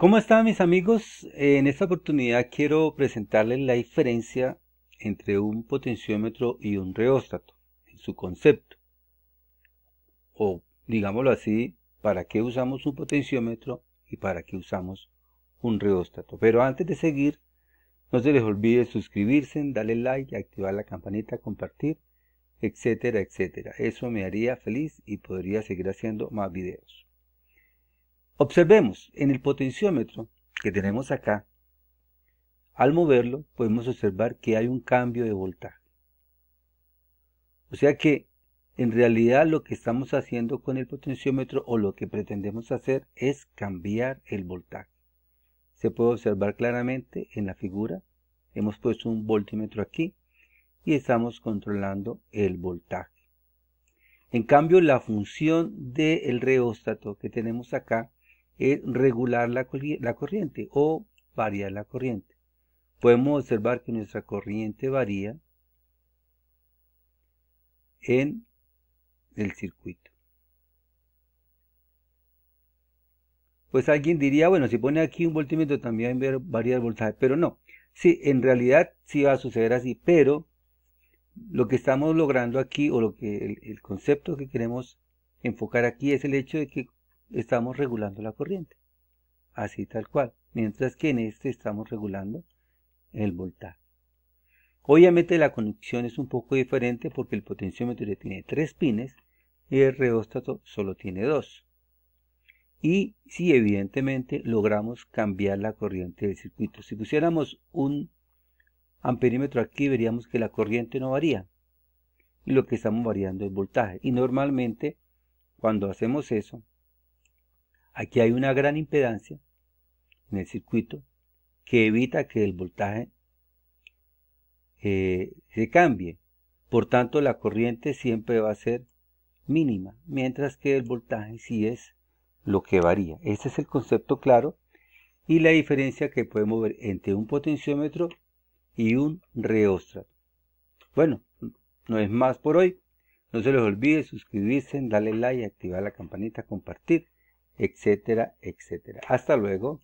¿Cómo están mis amigos? En esta oportunidad quiero presentarles la diferencia entre un potenciómetro y un reóstato, en su concepto. O digámoslo así, ¿para qué usamos un potenciómetro y para qué usamos un reóstato? Pero antes de seguir, no se les olvide suscribirse, darle like, activar la campanita, compartir, etcétera, etcétera. Eso me haría feliz y podría seguir haciendo más videos. Observemos en el potenciómetro que tenemos acá, al moverlo podemos observar que hay un cambio de voltaje. O sea que en realidad lo que estamos haciendo con el potenciómetro o lo que pretendemos hacer es cambiar el voltaje. Se puede observar claramente en la figura. Hemos puesto un voltímetro aquí y estamos controlando el voltaje. En cambio, la función del reóstato que tenemos acá es regular la, corriente o variar la corriente. Podemos observar que nuestra corriente varía en el circuito. Pues alguien diría, bueno, si pone aquí un voltímetro también varía el voltaje, pero no. Sí, en realidad sí va a suceder así, pero lo que estamos logrando aquí o lo que el concepto que queremos enfocar aquí es el hecho de que estamos regulando la corriente, así tal cual, mientras que en este estamos regulando el voltaje. Obviamente la conexión es un poco diferente porque el potenciómetro tiene tres pines y el reóstato solo tiene dos. Y si evidentemente logramos cambiar la corriente del circuito, si pusiéramos un amperímetro aquí veríamos que la corriente no varía y lo que estamos variando es voltaje. Y normalmente cuando hacemos eso Aquí hay una gran impedancia en el circuito que evita que el voltaje eh, se cambie. Por tanto, la corriente siempre va a ser mínima, mientras que el voltaje sí es lo que varía. Este es el concepto claro y la diferencia que podemos ver entre un potenciómetro y un reostrato. Bueno, no es más por hoy. No se les olvide suscribirse, darle like, activar la campanita, compartir etcétera, etcétera. Hasta luego.